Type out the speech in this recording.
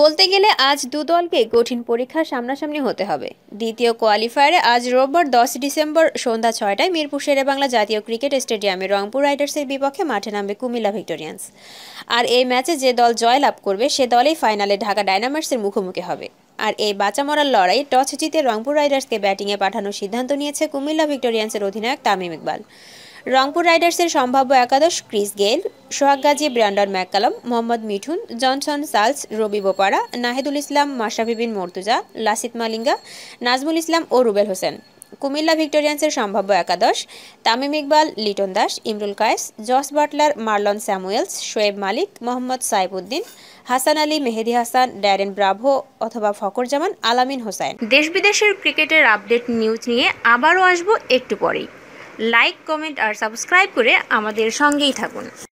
বলতে গেলে আজ দু দলকে কঠিন পরীক্ষা সামনাসামনি হতে হবে দ্বিতীয় কোয়ালিফায়ারে আজ রোববার দশ ডিসেম্বর সন্ধ্যা ছয়টায় মিরপুর শেরেবাংলা জাতীয় ক্রিকেট স্টেডিয়ামে রংপুর রাইডার্সের বিপক্ষে মাঠে নামবে কুমিল্লা ভিক্টোরিয়ান্স আর এই ম্যাচে যে দল জয়লাভ করবে সে দলেই ফাইনালে ঢাকা ডায়নামার্সের মুখোমুখি হবে আর এই বাঁচামরার লড়াই টস জিতে রংপুর রাইডার্সকে ব্যাটিংয়ে পাঠানোর সিদ্ধান্ত নিয়েছে কুমিল্লা ভিক্টোরিয়ান্সের অধিনায়ক তামিম ইকবাল রংপুর রাইডার্সের সম্ভাব্য একাদশ Chris Gayle Sohag Gazi Brendon McCullum Mohammad Mithun Johnson Charles Ravi Bopara Nahidul Islam Mashrafe bin Mortaza Lasith Malinga Nazmul Islam ও রুবেল হোসেন কুমিল্লা ভিক্টোরিয়ান্সের সম্ভাব্য একাদশ Tamim Iqbal Liton Das Imrul Kayes Jos Buttler Marlon Samuels Shoaib Malik Mohammad Saifuddin Hasan Ali Mehedi Hasan Darren Bravo অথবা ফকর জামান আলামিন হোসাইন দেশ বিদেশের ক্রিকেটের আপডেট নিউজ নিয়ে আবারও আসবো একটু পরেই লাইক কমেন্ট আর সাবস্ক্রাইব করে আমাদের সঙ্গেই থাকুন